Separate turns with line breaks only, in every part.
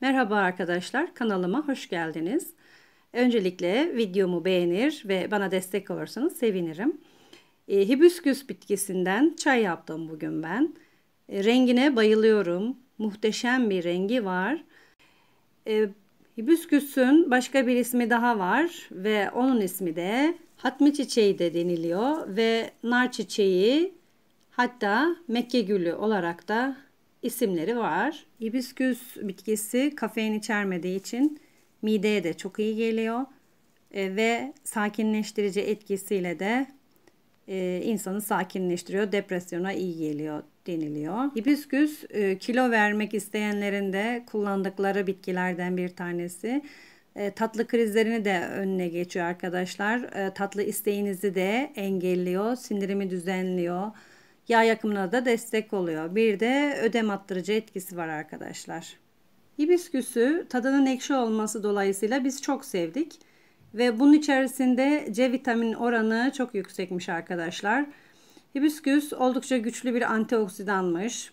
Merhaba arkadaşlar, kanalıma hoş geldiniz. Öncelikle videomu beğenir ve bana destek olursanız sevinirim. E, ee, hibüsküs bitkisinden çay yaptım bugün ben. E, rengine bayılıyorum. Muhteşem bir rengi var. E, ee, hibüsküsün başka bir ismi daha var ve onun ismi de hatmi çiçeği de deniliyor ve nar çiçeği hatta Mekke gülü olarak da isimleri var. Hibisküs bitkisi kafein içermediği için mideye de çok iyi geliyor e, ve sakinleştirici etkisiyle de e, insanı sakinleştiriyor, depresyona iyi geliyor deniliyor. Hibisküs e, kilo vermek isteyenlerin de kullandıkları bitkilerden bir tanesi. E, tatlı krizlerini de önüne geçiyor arkadaşlar. E, tatlı isteğinizi de engelliyor, sindirimi düzenliyor Yağ yakımına da destek oluyor. Bir de ödem attırıcı etkisi var arkadaşlar. Hibisküsü tadının ekşi olması dolayısıyla biz çok sevdik. Ve bunun içerisinde C vitamin oranı çok yüksekmiş arkadaşlar. Hibisküs oldukça güçlü bir antioksidanmış.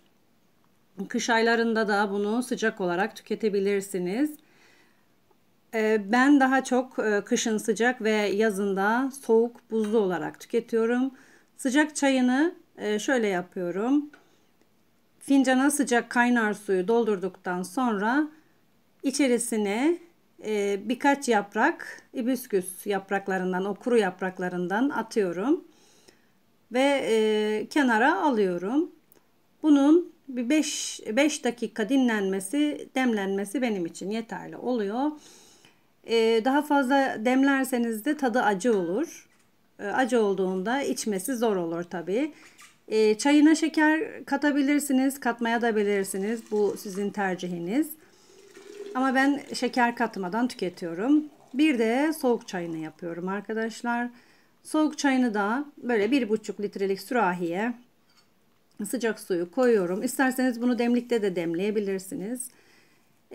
Kış aylarında da bunu sıcak olarak tüketebilirsiniz. Ee, ben daha çok e, kışın sıcak ve yazında soğuk buzlu olarak tüketiyorum. Sıcak çayını e, şöyle yapıyorum. Fincana sıcak kaynar suyu doldurduktan sonra içerisine e, birkaç yaprak ibisküs yapraklarından o kuru yapraklarından atıyorum. Ve e, kenara alıyorum. Bunun bir 5 5 dakika dinlenmesi, demlenmesi benim için yeterli oluyor. Ee, daha fazla demlerseniz de tadı acı olur. Ee, acı olduğunda içmesi zor olur tabii. E, çayına şeker katabilirsiniz, katmaya da bilirsiniz. Bu sizin tercihiniz. Ama ben şeker katmadan tüketiyorum. Bir de soğuk çayını yapıyorum arkadaşlar. Soğuk çayını da böyle bir buçuk litrelik sürahiye sıcak suyu koyuyorum. İsterseniz bunu demlikte de demleyebilirsiniz.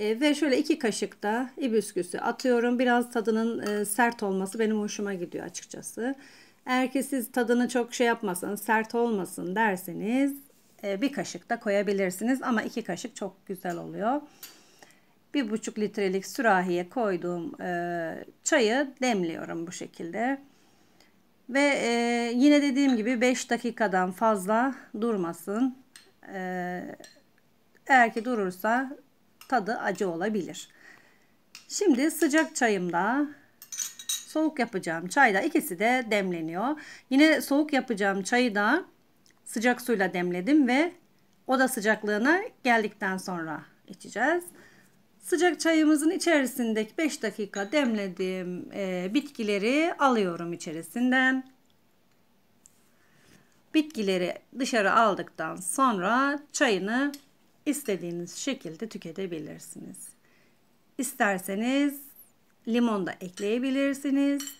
E, ve şöyle iki kaşık da ibisküsü atıyorum. Biraz tadının e, sert olması benim hoşuma gidiyor açıkçası. Eğer ki siz tadını çok şey yapmasanız, sert olmasın derseniz e, bir kaşık da koyabilirsiniz. Ama iki kaşık çok güzel oluyor. Bir buçuk litrelik sürahiye koyduğum e, çayı demliyorum bu şekilde. Ve e, yine dediğim gibi 5 dakikadan fazla durmasın. E, eğer ki durursa tadı acı olabilir. Şimdi sıcak çayımda soğuk yapacağım çayda ikisi de demleniyor. Yine soğuk yapacağım çayı da sıcak suyla demledim ve oda sıcaklığına geldikten sonra içeceğiz. Sıcak çayımızın içerisindeki 5 dakika demlediğim e, bitkileri alıyorum içerisinden. Bitkileri dışarı aldıktan sonra çayını istediğiniz şekilde tüketebilirsiniz. İsterseniz limon da ekleyebilirsiniz.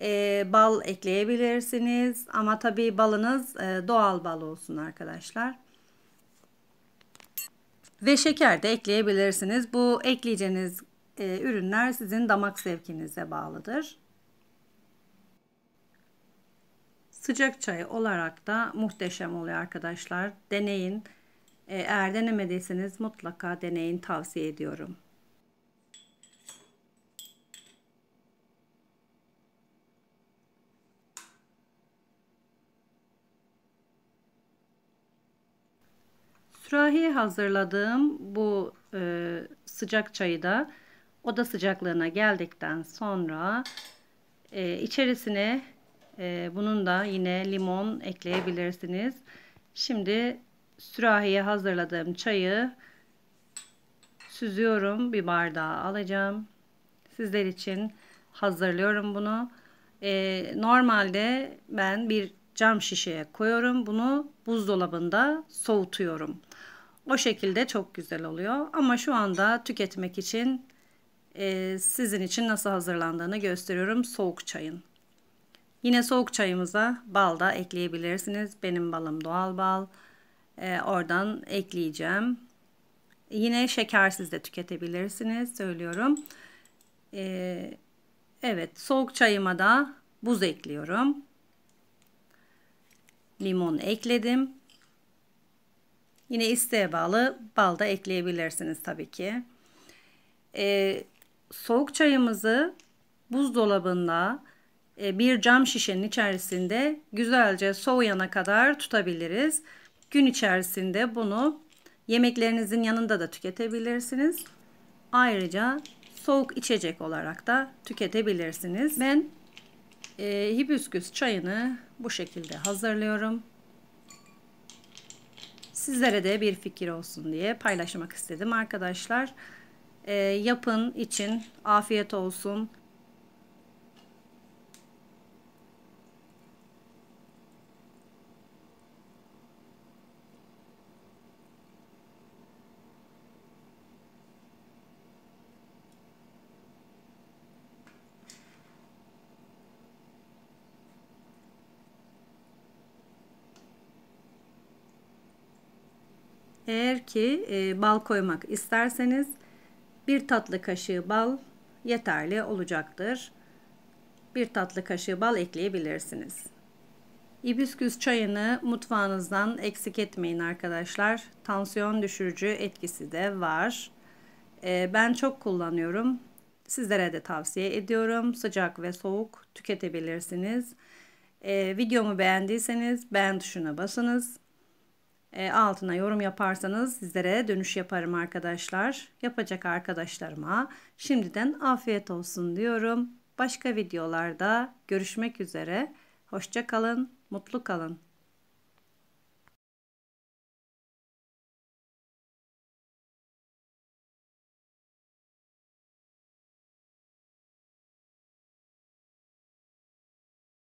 E, bal ekleyebilirsiniz. Ama tabii balınız e, doğal bal olsun arkadaşlar. Ve şeker de ekleyebilirsiniz. Bu ekleyeceğiniz e, ürünler sizin damak zevkinize bağlıdır. Sıcak çay olarak da muhteşem oluyor arkadaşlar. Deneyin. E, eğer denemediyseniz mutlaka deneyin tavsiye ediyorum. Sürahiye hazırladığım bu e, sıcak çayı da oda sıcaklığına geldikten sonra e, içerisine e, bunun da yine limon ekleyebilirsiniz. Şimdi sürahiye hazırladığım çayı süzüyorum. Bir bardağa alacağım. Sizler için hazırlıyorum bunu. Ee, normalde ben bir cam şişeye koyuyorum. Bunu buzdolabında soğutuyorum. O şekilde çok güzel oluyor. Ama şu anda tüketmek için e, sizin için nasıl hazırlandığını gösteriyorum soğuk çayın. Yine soğuk çayımıza bal da ekleyebilirsiniz. Benim balım doğal bal. E, oradan ekleyeceğim. Yine şekersiz de tüketebilirsiniz söylüyorum. E, evet soğuk çayıma da buz ekliyorum. Limon ekledim. Yine isteğe bağlı bal da ekleyebilirsiniz tabii ki. E, soğuk çayımızı buzdolabında e, bir cam şişenin içerisinde güzelce soğuyana kadar tutabiliriz. Gün içerisinde bunu yemeklerinizin yanında da tüketebilirsiniz. Ayrıca soğuk içecek olarak da tüketebilirsiniz. Ben e, hibiskus çayını bu şekilde hazırlıyorum. Sizlere de bir fikir olsun diye paylaşmak istedim arkadaşlar. E, yapın için afiyet olsun. Eğer ki e, bal koymak isterseniz bir tatlı kaşığı bal yeterli olacaktır. Bir tatlı kaşığı bal ekleyebilirsiniz. İbisküs çayını mutfağınızdan eksik etmeyin arkadaşlar. Tansiyon düşürücü etkisi de var. E, ben çok kullanıyorum. Sizlere de tavsiye ediyorum. Sıcak ve soğuk tüketebilirsiniz. E, videomu beğendiyseniz beğen tuşuna basınız. E, altına yorum yaparsanız sizlere dönüş yaparım arkadaşlar. Yapacak arkadaşlarıma şimdiden afiyet olsun diyorum. Başka videolarda görüşmek üzere. Hoşça kalın, mutlu kalın.